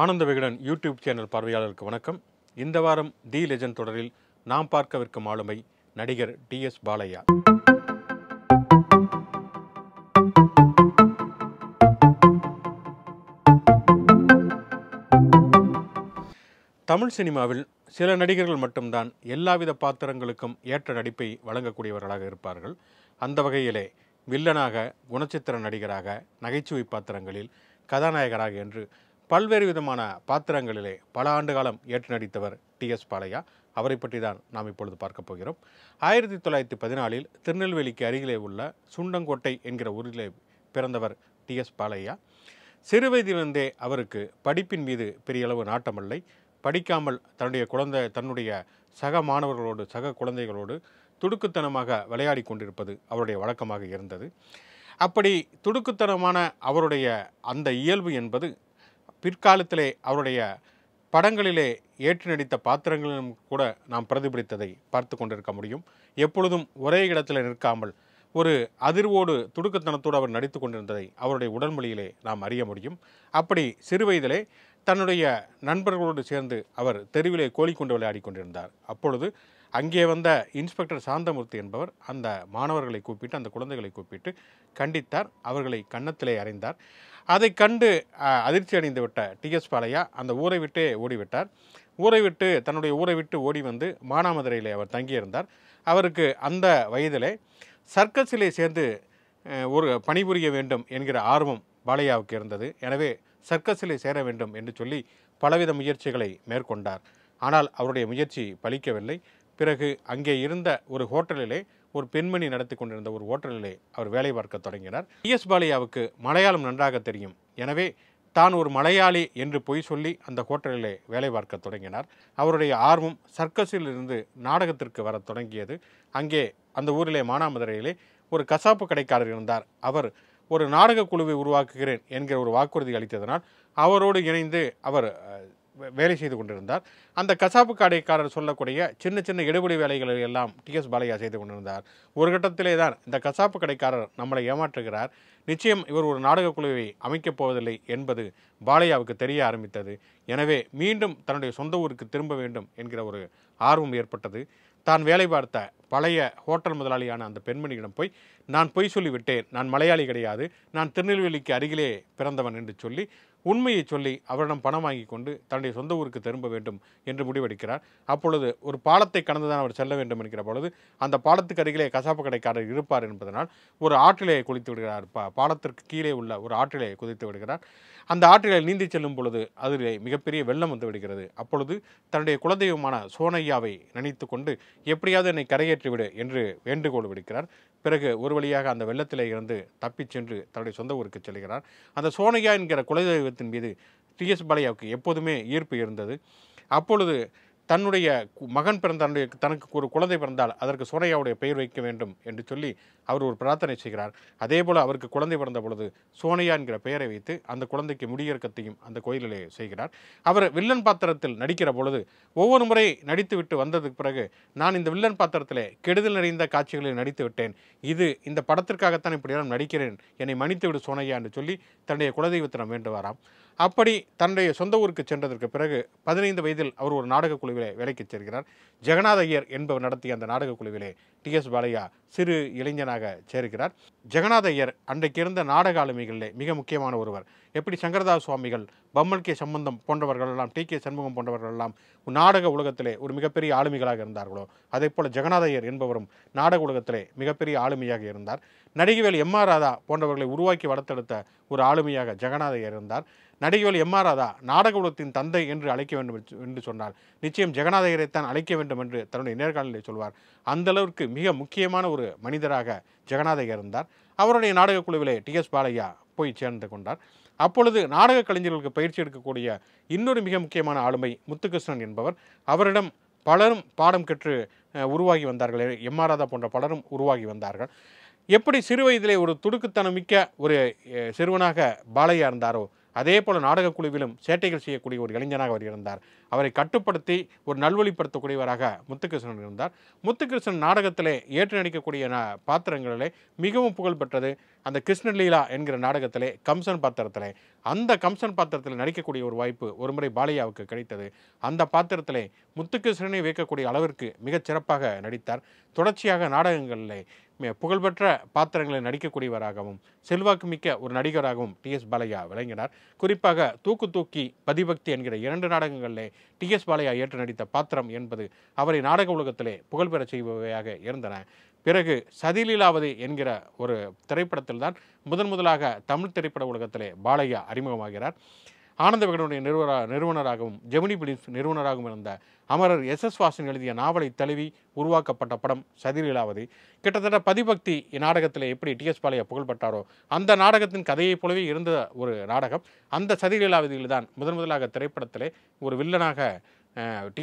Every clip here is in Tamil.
ஆனந்த விகடன் யூடியூப் சேனல் பார்வையாளருக்கு வணக்கம் இந்த வாரம் தி லெஜன் தொடரில் நாம் பார்க்கவிருக்கும் ஆளுமை நடிகர் டி எஸ் பாலையா தமிழ் சினிமாவில் சில நடிகர்கள் மட்டும்தான் எல்லாவித பாத்திரங்களுக்கும் ஏற்ற நடிப்பை வழங்கக்கூடியவர்களாக இருப்பார்கள் அந்த வகையிலே வில்லனாக குணச்சித்திர நடிகராக நகைச்சுவை பாத்திரங்களில் கதாநாயகராக என்று பல்வேறு விதமான பாத்திரங்களிலே பல ஆண்டு காலம் ஏற்று நடித்தவர் டி எஸ் பாலையா அவரை பற்றி தான் நாம் இப்பொழுது பார்க்க போகிறோம் ஆயிரத்தி தொள்ளாயிரத்தி பதினாலில் திருநெல்வேலிக்கு அருகிலே உள்ள சுண்டங்கோட்டை என்கிற ஊரிலே பிறந்தவர் டி எஸ் பாலையா சிறு வயதிலிருந்தே அவருக்கு படிப்பின் மீது பெரிய அளவு நாட்டமில்லை படிக்காமல் தன்னுடைய குழந்தை தன்னுடைய சக மாணவர்களோடு சக குழந்தைகளோடு துடுக்குத்தனமாக விளையாடி கொண்டிருப்பது அவருடைய வழக்கமாக இருந்தது அப்படி துடுக்குத்தனமான அவருடைய அந்த இயல்பு என்பது பிற்காலத்திலே அவருடைய படங்களிலே ஏற்று நடித்த பாத்திரங்களிலும் கூட நாம் பிரதிபலித்ததை பார்த்து கொண்டிருக்க முடியும் எப்பொழுதும் ஒரே இடத்தில் நிற்காமல் ஒரு அதிர்வோடு துடுக்கத்தனத்தோடு அவர் நடித்து கொண்டிருந்ததை அவருடைய உடல்மொழியிலே நாம் அறிய முடியும் அப்படி சிறுவயதிலே தன்னுடைய நண்பர்களோடு சேர்ந்து அவர் தெருவிலே கோழி கொண்டு விளையாடி கொண்டிருந்தார் அப்பொழுது அங்கே வந்த இன்ஸ்பெக்டர் சாந்தமூர்த்தி என்பவர் அந்த மாணவர்களை கூப்பிட்டு அந்த குழந்தைகளை கூப்பிட்டு கண்டித்தார் அவர்களை கன்னத்திலே அறைந்தார் அதை கண்டு அதிர்ச்சி அடைந்து விட்ட டிஎஸ் பாலையா அந்த ஊரை விட்டே ஓடிவிட்டார் ஊரை விட்டு தன்னுடைய ஊரை விட்டு ஓடி வந்து மானாமதுரையிலே அவர் தங்கியிருந்தார் அவருக்கு அந்த வயதிலே சர்க்கஸிலே சேர்ந்து ஒரு பணிபுரிய வேண்டும் என்கிற ஆர்வம் பாலையாவுக்கு இருந்தது எனவே சர்க்கஸிலே சேர வேண்டும் என்று சொல்லி பலவித முயற்சிகளை மேற்கொண்டார் ஆனால் அவருடைய முயற்சி பலிக்கவில்லை பிறகு அங்கே இருந்த ஒரு ஹோட்டலிலே ஒரு பெண்மணி நடத்தி கொண்டிருந்த ஒரு ஹோட்டலிலே அவர் வேலை பார்க்க தொடங்கினார் எஸ் பாலியாவுக்கு மலையாளம் நன்றாக தெரியும் எனவே தான் ஒரு மலையாளி என்று பொய் சொல்லி அந்த ஹோட்டலிலே வேலை பார்க்க தொடங்கினார் அவருடைய ஆர்வம் சர்க்கஸில் இருந்து நாடகத்திற்கு வர தொடங்கியது அங்கே அந்த ஊரிலே மானாமதுரையிலே ஒரு கசாப்பு கடைக்காரர் இருந்தார் அவர் ஒரு நாடக குழுவை உருவாக்குகிறேன் என்கிற ஒரு வாக்குறுதி அளித்ததனால் அவரோடு இணைந்து அவர் வேலை செய்து கொண்டிருந்தார் அந்த கசாப்பு கடைக்காரர் சொல்லக்கூடிய சின்ன சின்ன இடுபடி வேலைகளை எல்லாம் டிஎஸ் பாலையா செய்து கொண்டிருந்தார் ஒரு கட்டத்திலே தான் இந்த கசாப்பு கடைக்காரர் நம்மளை ஏமாற்றுகிறார் நிச்சயம் இவர் ஒரு நாடக குழுவை அமைக்கப் போவதில்லை என்பது பாலையாவுக்கு தெரிய ஆரம்பித்தது எனவே மீண்டும் தன்னுடைய சொந்த ஊருக்கு திரும்ப வேண்டும் என்கிற ஒரு ஆர்வம் ஏற்பட்டது தான் வேலை பார்த்த பழைய ஹோட்டல் முதலாளியான அந்த பெண்மணியிடம் போய் நான் பொய் சொல்லிவிட்டேன் நான் மலையாளி கிடையாது நான் திருநெல்வேலிக்கு அருகிலே பிறந்தவன் என்று சொல்லி உண்மையை சொல்லி அவரிடம் பணம் வாங்கி கொண்டு தன்னுடைய சொந்த ஊருக்கு திரும்ப வேண்டும் என்று முடிவெடுக்கிறார் அப்பொழுது ஒரு பாலத்தை கடந்துதான் அவர் செல்ல வேண்டும் என்கிற பொழுது அந்த பாலத்துக்கு அருகிலே கசாப்பு கடைக்காரர் இருப்பார் என்பதனால் ஒரு ஆற்றிலையை குளித்து விடுகிறார் பா பாலத்திற்கு கீழே உள்ள ஒரு ஆற்றிலையை குதித்து விடுகிறார் அந்த ஆற்றிலே நீந்தி செல்லும் பொழுது அதிலே மிகப்பெரிய வெள்ளம் வந்து விடுகிறது அப்பொழுது தன்னுடைய குலதெய்வமான சோனையாவை நினைத்து கொண்டு எப்படியாவது என்னை கரையேற்றிவிடு என்று வேண்டுகோள் விடுக்கிறார் பிறகு ஒரு வழியாக அந்த வெள்ளத்திலே இருந்து தப்பிச் சென்று தன்னுடைய சொந்த ஊருக்கு செல்கிறார் அந்த சோனையா என்கிற குலதெய்வ நிர்வாகத்தின் மீது டிஎஸ் பாலையாவுக்கு எப்போதுமே ஈர்ப்பு இருந்தது அப்பொழுது தன்னுடைய மகன் பிறந்த தன்னுடைய தனக்கு ஒரு குழந்தை பிறந்தால் அதற்கு சோனையாவுடைய பெயர் வைக்க வேண்டும் என்று சொல்லி அவர் ஒரு பிரார்த்தனை செய்கிறார் அதே போல் அவருக்கு குழந்தை பிறந்த பொழுது சோனையா என்கிற பெயரை வைத்து அந்த குழந்தைக்கு முடியிறக்கத்தையும் அந்த கோயிலிலே செய்கிறார் அவர் வில்லன் பாத்திரத்தில் நடிக்கிற பொழுது ஒவ்வொரு முறை நடித்துவிட்டு வந்ததுக்கு பிறகு நான் இந்த வில்லன் பாத்திரத்தில் கெடுதல் நிறைந்த காட்சிகளில் நடித்து விட்டேன் இது இந்த படத்திற்காகத்தான் இப்படியெல்லாம் நடிக்கிறேன் என்னை மன்னித்து விடு சோனையா என்று சொல்லி தன்னுடைய குலதெய்வத்திடம் வேண்டுவாராம் அப்படி தன்னுடைய சொந்த ஊருக்கு சென்றதற்கு பிறகு பதினைந்து வயதில் அவர் ஒரு நாடகக் குழுவிலே வேலைக்கு சேர்கிறார் ஜெகநாத ஐயர் என்பவர் நடத்திய அந்த நாடகக் குழுவிலே டி எஸ் பாலையா சிறு இளைஞனாக சேர்கிறார் ஜெகநாத ஐயர் அன்றைக்கு இருந்த நாடக ஆளுமைகளிலே மிக முக்கியமான ஒருவர் எப்படி சங்கரதாஸ் சுவாமிகள் பம்மல் கே சம்பந்தம் போன்றவர்கள் எல்லாம் டி கே சண்முகம் போன்றவர்கள் எல்லாம் நாடக உலகத்திலே ஒரு மிகப்பெரிய ஆளுமைகளாக இருந்தார்களோ அதே போல் ஜெகநாத ஐயர் என்பவரும் நாடக உலகத்திலே மிகப்பெரிய ஆளுமையாக இருந்தார் நடிகைவேல் எம் ஆர் ராதா போன்றவர்களை உருவாக்கி வளர்த்தெடுத்த ஒரு ஆளுமையாக ஜெகநாத ஐயர் இருந்தார் நடிகர்கள் எம் ஆர் ராதா நாடக உலகத்தின் தந்தை என்று அழைக்க வேண்டும் என்று சொன்னார் நிச்சயம் ஜெகநாதகரைத்தான் அழைக்க வேண்டும் என்று தன்னுடைய நேர்காணலில் சொல்வார் அந்த அளவிற்கு மிக முக்கியமான ஒரு மனிதராக ஜெகநாதகர் இருந்தார் அவருடைய நாடக குழுவிலே டி எஸ் பாலையா போய் சேர்ந்து கொண்டார் அப்பொழுது நாடக கலைஞர்களுக்கு பயிற்சி எடுக்கக்கூடிய இன்னொரு மிக முக்கியமான ஆளுமை முத்துகிருஷ்ணன் என்பவர் அவரிடம் பலரும் பாடம் கற்று உருவாகி வந்தார்கள் எம் ஆர் ராதா போன்ற பலரும் உருவாகி வந்தார்கள் எப்படி சிறு வயதிலே ஒரு துடுக்குத்தனமிக்க ஒரு சிறுவனாக பாலையா இருந்தாரோ அதே போல் நாடகக் குழுவிலும் சேட்டைகள் செய்யக்கூடிய ஒரு இளைஞனாக அவர் இருந்தார் அவரை கட்டுப்படுத்தி ஒரு நல்வழிப்படுத்தக்கூடியவராக முத்துகிருஷ்ணன் இருந்தார் முத்துகிருஷ்ணன் நாடகத்திலே ஏற்று நடிக்கக்கூடிய பாத்திரங்களிலே மிகவும் புகழ் பெற்றது அந்த கிருஷ்ணன் லீலா என்கிற நாடகத்திலே கம்சன் பாத்திரத்திலே அந்த கம்சன் பாத்திரத்தில் நடிக்கக்கூடிய ஒரு வாய்ப்பு ஒரு முறை கிடைத்தது அந்த பாத்திரத்திலே முத்துகிருஷ்ணனை வைக்கக்கூடிய அளவிற்கு மிகச் சிறப்பாக நடித்தார் தொடர்ச்சியாக நாடகங்களிலே புகழ்பெற்ற பாத்திரங்களில் நடிக்கக்கூடியவராகவும் செல்வாக்கு மிக்க ஒரு நடிகராகவும் டி எஸ் பாலையா விளங்கினார் குறிப்பாக தூக்கு தூக்கி பதிபக்தி என்கிற இரண்டு நாடகங்களிலே டி எஸ் பாலையா ஏற்று நடித்த பாத்திரம் என்பது அவரை நாடக உலகத்திலே புகழ்பெறச் செய்பவையாக இருந்தன பிறகு சதிலீலாவது என்கிற ஒரு திரைப்படத்தில்தான் முதன் முதலாக தமிழ் திரைப்பட உலகத்திலே பாலையா அறிமுகமாகிறார் ஆனந்த விகடனுடைய நிறுவன நிறுவனராகவும் ஜெமினி பிலிம்ஸ் நிறுவனராகவும் இருந்த அமரர் எஸ் எஸ் வாசன் எழுதிய நாவலை தழுவி உருவாக்கப்பட்ட படம் சதிரிலாவது கிட்டத்தட்ட பதிபக்தி நாடகத்தில் எப்படி டி எஸ் பாலையா புகழ்பெற்றாரோ அந்த நாடகத்தின் கதையைப் போலவே இருந்த ஒரு நாடகம் அந்த சதிரிலாவதியில் தான் முதன் முதலாக திரைப்படத்திலே ஒரு வில்லனாக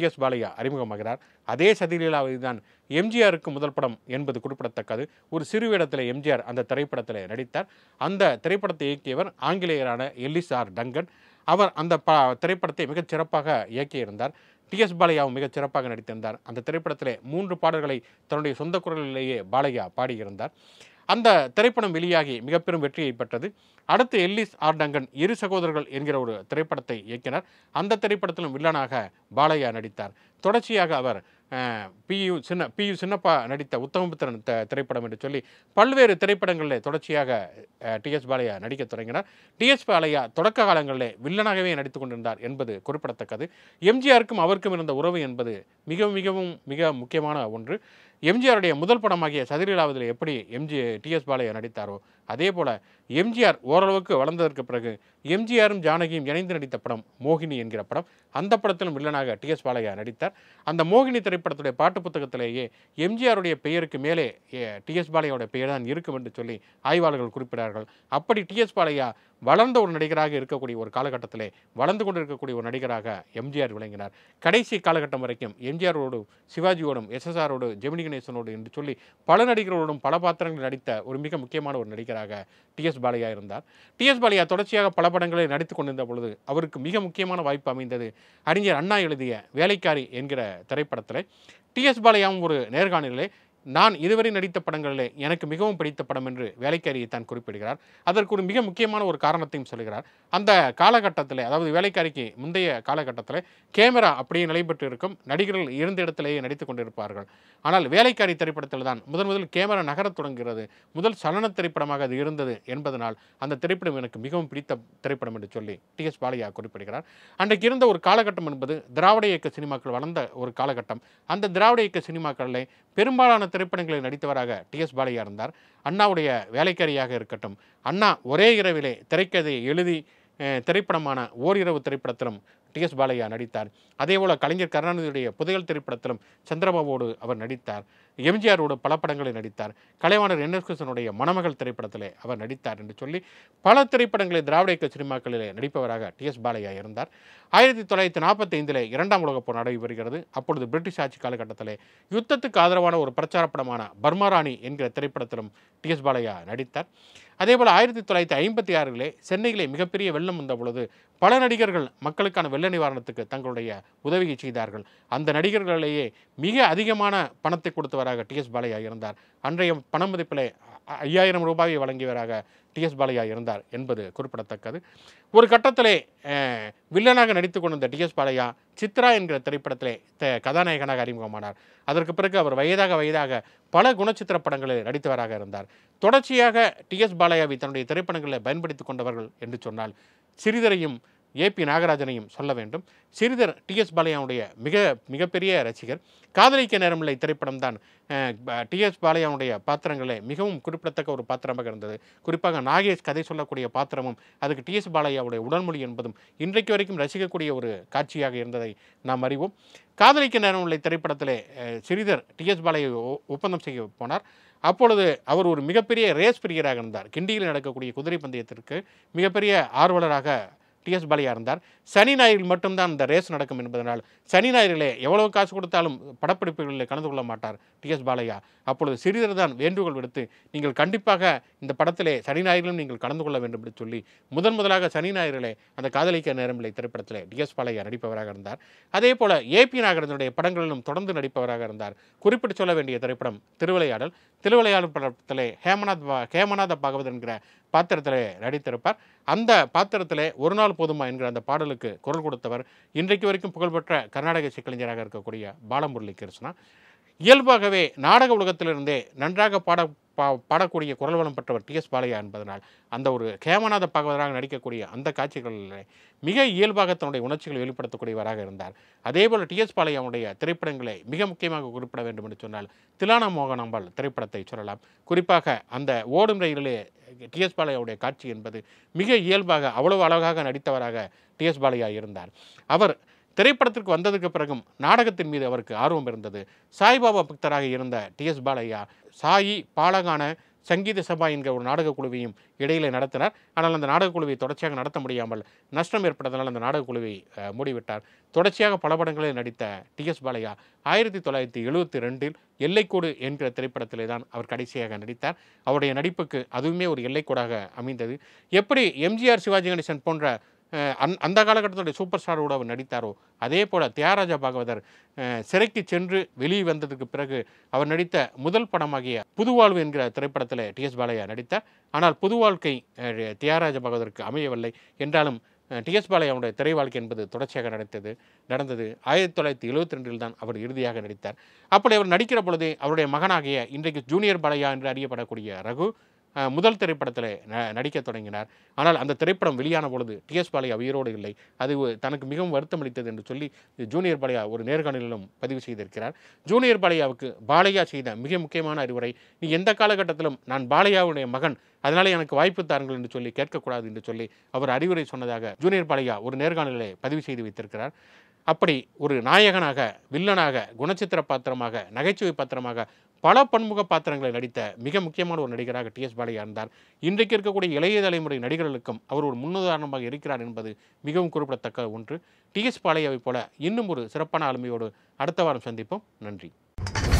எஸ் பாலையா அறிமுகமாகிறார் அதே சதிலீலாவதி தான் எம்ஜிஆருக்கு முதல் படம் என்பது குறிப்பிடத்தக்கது ஒரு சிறு இடத்தில் எம்ஜிஆர் அந்த திரைப்படத்தில் நடித்தார் அந்த திரைப்படத்தை இயக்கியவர் ஆங்கிலேயரான எல்லிஸ் ஆர் டங்கன் அவர் அந்த ப திரைப்படத்தை மிகச் சிறப்பாக இயக்கியிருந்தார் டி எஸ் பாலையாவும் மிகச் சிறப்பாக நடித்திருந்தார் அந்த திரைப்படத்திலே மூன்று பாடல்களை தன்னுடைய சொந்த குரலிலேயே பாலையா பாடியிருந்தார் அந்த திரைப்படம் வெளியாகி மிக பெரும் வெற்றியை பெற்றது அடுத்து எல்லிஸ் ஆர்டங்கன் இரு சகோதரர்கள் என்கிற ஒரு திரைப்படத்தை இயக்கினார் அந்த திரைப்படத்திலும் வில்லனாக பாலையா நடித்தார் தொடர்ச்சியாக அவர் பியு சின்ன பியு சின்னப்பா நடித்த உத்தமபுத்திரன் த திரைப்படம் என்று சொல்லி பல்வேறு திரைப்படங்களில் தொடர்ச்சியாக டிஎஸ் பாலையா நடிக்க தொடங்கினார் டிஎஸ் பாலையா தொடக்க காலங்களில் வில்லனாகவே நடித்து கொண்டிருந்தார் என்பது குறிப்பிடத்தக்கது எம்ஜிஆருக்கும் அவருக்கும் இருந்த உறவு என்பது மிக மிகவும் மிக முக்கியமான ஒன்று எம்ஜிஆருடைய முதல் படமாகிய சதிரீலாவதில் எப்படி எம்ஜி டிஎஸ் பாலையா நடித்தாரோ அதே போல் எம்ஜிஆர் ஓரளவுக்கு வளர்ந்ததற்கு பிறகு எம்ஜிஆரும் ஜானகியும் இணைந்து நடித்த படம் மோகினி என்கிற படம் அந்த படத்திலும் வில்லனாக டி எஸ் பாலையா நடித்தார் அந்த மோகினி திரைப்படத்துடைய பாட்டு புத்தகத்திலேயே எம்ஜிஆருடைய பெயருக்கு மேலே டி எஸ் பாலையாவுடைய பெயர் தான் இருக்கும் என்று சொல்லி ஆய்வாளர்கள் குறிப்பிட்டார்கள் அப்படி டி எஸ் பாலையா வளர்ந்த ஒரு நடிகராக இருக்கக்கூடிய ஒரு காலகட்டத்திலே வளர்ந்து கொண்டிருக்கக்கூடிய ஒரு நடிகராக எம்ஜிஆர் விளங்கினார் கடைசி காலகட்டம் வரைக்கும் எம்ஜிஆரோடு சிவாஜியோடும் எஸ்எஸ்ஆரோடு ஜெமினி கணேசனோடு என்று சொல்லி பல நடிகர்களோடும் பல பாத்திரங்களில் நடித்த ஒரு மிக முக்கியமான ஒரு நடிகர் டி எஸ் பாலையா இருந்தார் டி எஸ் பாலையா தொடர்ச்சியாக பல படங்களை நடித்து கொண்டிருந்த பொழுது அவருக்கு மிக முக்கியமான வாய்ப்பு அமைந்தது அறிஞர் அண்ணா எழுதிய வேலைக்காரி என்கிற திரைப்படத்தில் எஸ் பாலையாவும் ஒரு நேர்காணலே நான் இதுவரை நடித்த படங்களில் எனக்கு மிகவும் பிடித்த படம் என்று வேலைக்காரியை தான் குறிப்பிடுகிறார் அதற்கு ஒரு மிக முக்கியமான ஒரு காரணத்தையும் சொல்கிறார் அந்த காலகட்டத்தில் அதாவது வேலைக்காரிக்கு முந்தைய காலகட்டத்தில் கேமரா அப்படியே நிலைபெற்று இருக்கும் நடிகர்கள் இருந்த இடத்திலேயே நடித்து கொண்டிருப்பார்கள் ஆனால் வேலைக்காரி திரைப்படத்தில் தான் முதன் முதல் கேமரா நகரத் தொடங்குகிறது முதல் சலன திரைப்படமாக அது இருந்தது என்பதனால் அந்த திரைப்படம் எனக்கு மிகவும் பிடித்த திரைப்படம் என்று சொல்லி டி எஸ் பாலையா குறிப்பிடுகிறார் அன்றைக்கு இருந்த ஒரு காலகட்டம் என்பது திராவிட இயக்க சினிமாக்கள் வளர்ந்த ஒரு காலகட்டம் அந்த திராவிட இயக்க சினிமாக்களில் பெரும்பாலான திரைப்படங்களில் நடித்தவராக டி எஸ் பாலையா இருந்தார் அண்ணாவுடைய வேலைக்காரியாக இருக்கட்டும் அண்ணா ஒரே இரவிலே திரைக்கதையை எழுதி திரைப்படமான ஓரிரவு திரைப்படத்திலும் டி எஸ் பாலையா நடித்தார் அதேபோல் கலைஞர் கருணாநிதியுடைய புதையல் திரைப்படத்திலும் சந்திரபாபுவோடு அவர் நடித்தார் எம்ஜிஆரோடு பல படங்களில் நடித்தார் கலைவாணர் என் எஸ் கிருஷ்ணனுடைய மணமகள் திரைப்படத்தில் அவர் நடித்தார் என்று சொல்லி பல திரைப்படங்களை திராவிட இயக்க சினிமாக்களிலே நடிப்பவராக டி எஸ் பாலையா இருந்தார் ஆயிரத்தி தொள்ளாயிரத்தி நாற்பத்தி ஐந்தில் இரண்டாம் உலகப் போர் நடைபெறுகிறது அப்பொழுது பிரிட்டிஷ் ஆட்சி காலகட்டத்தில் யுத்தத்துக்கு ஆதரவான ஒரு பிரச்சார படமான பர்மாராணி என்கிற திரைப்படத்திலும் டி எஸ் பாலையா நடித்தார் அதே போல் ஆயிரத்தி தொள்ளாயிரத்தி ஐம்பத்தி ஆறிலே சென்னையிலே மிகப்பெரிய வெள்ளம் வந்த பொழுது பல நடிகர்கள் மக்களுக்கான வெள்ள நிவாரணத்துக்கு தங்களுடைய உதவியை செய்தார்கள் அந்த நடிகர்களிலேயே மிக அதிகமான பணத்தை கொடுத்தவராக டி எஸ் பாலையா இருந்தார் அன்றைய பண ஐயாயிரம் ரூபாயை வழங்கியவராக டிஎஸ் பாலையா இருந்தார் என்பது குறிப்பிடத்தக்கது ஒரு கட்டத்திலே வில்லனாக நடித்து கொண்டிருந்த டிஎஸ் பாலையா சித்ரா என்கிற திரைப்படத்திலே கதாநாயகனாக அறிமுகமானார் அதற்கு பிறகு அவர் வயதாக வயதாக பல குணச்சித்திர படங்களில் நடித்தவராக இருந்தார் தொடர்ச்சியாக டிஎஸ் பாலையாவை தன்னுடைய திரைப்படங்களில் பயன்படுத்தி கொண்டவர்கள் என்று சொன்னால் சிறிதரையும் ஏபி நாகராஜனையும் சொல்ல வேண்டும் சிறிதர் டிஎஸ் பாலையாவுடைய மிக மிகப்பெரிய ரசிகர் காதலிக்க நேரமில்லை திரைப்படம் தான் டிஎஸ் பாலையாவுடைய பாத்திரங்களே மிகவும் குறிப்பிடத்தக்க ஒரு பாத்திரமாக இருந்தது குறிப்பாக நாகேஷ் கதை சொல்லக்கூடிய பாத்திரமும் அதுக்கு டிஎஸ் பாலையாவுடைய உடல்மொழி என்பதும் இன்றைக்கு வரைக்கும் ரசிக்கக்கூடிய ஒரு காட்சியாக இருந்ததை நாம் அறிவோம் காதலிக்க நேரமில்லை திரைப்படத்திலே சிறிதர் டிஎஸ் பாலையை ஒப்பந்தம் செய்ய போனார் அப்பொழுது அவர் ஒரு மிகப்பெரிய ரேஸ் பிரியராக இருந்தார் கிண்டியில் நடக்கக்கூடிய குதிரை பந்தயத்திற்கு மிகப்பெரிய ஆர்வலராக டிஎஸ் பாலியா இருந்தார் சனி ஞாயிறில் மட்டும்தான் இந்த ரேஸ் நடக்கும் என்பதனால் சனி ஞாயிறிலே எவ்வளவு காசு கொடுத்தாலும் படப்பிடிப்புகளில் கலந்து கொள்ள மாட்டார் டிஎஸ் பாலையா அப்பொழுது சிறிதர் தான் வேண்டுகோள் விடுத்து நீங்கள் கண்டிப்பாக இந்த படத்திலே சனி ஞாயிறிலும் நீங்கள் கலந்து கொள்ள வேண்டும் என்று சொல்லி முதன் முதலாக சனி ஞாயிறிலே அந்த காதலிக்க நேரமில்லை திரைப்படத்தில் டிஎஸ் பாலையா நடிப்பவராக இருந்தார் அதே போல் ஏபி நாகரந்தனுடைய படங்களிலும் தொடர்ந்து நடிப்பவராக இருந்தார் குறிப்பிட்டு சொல்ல வேண்டிய திரைப்படம் திருவிளையாடல் திருவிளையாடல் படத்திலே ஹேமநாத் ஹேமநாத பாகவத் என்கிற பாத்திரத்தில் நடித்திருப்பார் அந்த பாத்திரத்தில் ஒரு நாள் போதுமா என்கிற அந்த பாடலுக்கு குரல் கொடுத்தவர் இன்றைக்கு வரைக்கும் புகழ்பெற்ற கர்நாடக இசைக்கலைஞராக இருக்கக்கூடிய பாலமுரளி கிருஷ்ணா இயல்பாகவே நாடக உலகத்திலிருந்தே நன்றாக பாட பா பாடக்கூடிய குரல் வளம் பெற்றவர் டி எஸ் பாலையா என்பதனால் அந்த ஒரு கேமநாத பகவதராக நடிக்கக்கூடிய அந்த காட்சிகளில் மிக இயல்பாக தன்னுடைய உணர்ச்சிகளை வெளிப்படுத்தக்கூடியவராக இருந்தார் அதேபோல் டி எஸ் பாலையாவுடைய திரைப்படங்களை மிக முக்கியமாக குறிப்பிட வேண்டும் என்று சொன்னால் திலான மோகனாம்பாள் திரைப்படத்தை சொல்லலாம் குறிப்பாக அந்த ஓடும் ரயிலே டி எஸ் பாலையாவுடைய காட்சி என்பது மிக இயல்பாக அவ்வளவு அழகாக நடித்தவராக டி எஸ் பாலையா இருந்தார் அவர் திரைப்படத்திற்கு வந்ததுக்கு பிறகும் நாடகத்தின் மீது அவருக்கு ஆர்வம் இருந்தது சாய்பாபா பக்தராக இருந்த டி எஸ் பாலையா சாயி பாலகான சங்கீத சபா என்கிற ஒரு நாடகக் குழுவையும் இடையிலே நடத்தினார் ஆனால் அந்த நாடகக் குழுவை தொடர்ச்சியாக நடத்த முடியாமல் நஷ்டம் ஏற்பட்டதனால் அந்த நாடகக் குழுவை மூடிவிட்டார் தொடர்ச்சியாக பல படங்களில் நடித்த டி எஸ் பாலையா ஆயிரத்தி தொள்ளாயிரத்தி எழுபத்தி ரெண்டில் எல்லைக்கோடு என்கிற திரைப்படத்திலே தான் அவர் கடைசியாக நடித்தார் அவருடைய நடிப்புக்கு அதுவுமே ஒரு எல்லைக்கோடாக அமைந்தது எப்படி எம்ஜிஆர் சிவாஜி கணேசன் போன்ற அந் அந்த காலகட்டத்துடைய சூப்பர் ஸ்டாரோடு அவர் நடித்தாரோ அதே போல் தியாகராஜா பாகவதர் சிறைக்கு சென்று வெளியே வந்ததுக்கு பிறகு அவர் நடித்த முதல் படமாகிய புதுவாழ்வு என்கிற திரைப்படத்தில் டி எஸ் பாலையா நடித்தார் ஆனால் புது வாழ்க்கை தியாகராஜ பாகவதற்கு அமையவில்லை என்றாலும் டிஎஸ் பாலையாவுடைய திரை வாழ்க்கை என்பது தொடர்ச்சியாக நடித்தது நடந்தது ஆயிரத்தி தொள்ளாயிரத்தி எழுபத்தி ரெண்டில் தான் அவர் இறுதியாக நடித்தார் அப்படி அவர் நடிக்கிற பொழுது அவருடைய மகனாகிய இன்றைக்கு ஜூனியர் பாலையா என்று அறியப்படக்கூடிய ரகு முதல் திரைப்படத்தில் நடிக்க தொடங்கினார் ஆனால் அந்த திரைப்படம் வெளியான பொழுது டிஎஸ் பாலையா உயிரோடு இல்லை அது தனக்கு மிகவும் வருத்தம் அளித்தது என்று சொல்லி ஜூனியர் பாலையா ஒரு நேர்காணலிலும் பதிவு செய்திருக்கிறார் ஜூனியர் பாலையாவுக்கு பாலையா செய்த மிக முக்கியமான அறிவுரை நீ எந்த காலகட்டத்திலும் நான் பாலையாவுடைய மகன் அதனால் எனக்கு வாய்ப்பு தாருங்கள் என்று சொல்லி கேட்கக்கூடாது என்று சொல்லி அவர் அறிவுரை சொன்னதாக ஜூனியர் பாலையா ஒரு நேர்காணலில் பதிவு செய்து வைத்திருக்கிறார் அப்படி ஒரு நாயகனாக வில்லனாக குணச்சித்திர பாத்திரமாக நகைச்சுவை பாத்திரமாக பல பன்முக பாத்திரங்களை நடித்த மிக முக்கியமான ஒரு நடிகராக டி எஸ் பாலையா இருந்தார் இன்றைக்கு இருக்கக்கூடிய இளைய தலைமுறை நடிகர்களுக்கும் அவர் ஒரு முன்னுதாரணமாக இருக்கிறார் என்பது மிகவும் குறிப்பிடத்தக்க ஒன்று டி எஸ் பாலையாவை போல இன்னும் ஒரு சிறப்பான ஆளுமையோடு அடுத்த வாரம் சந்திப்போம் நன்றி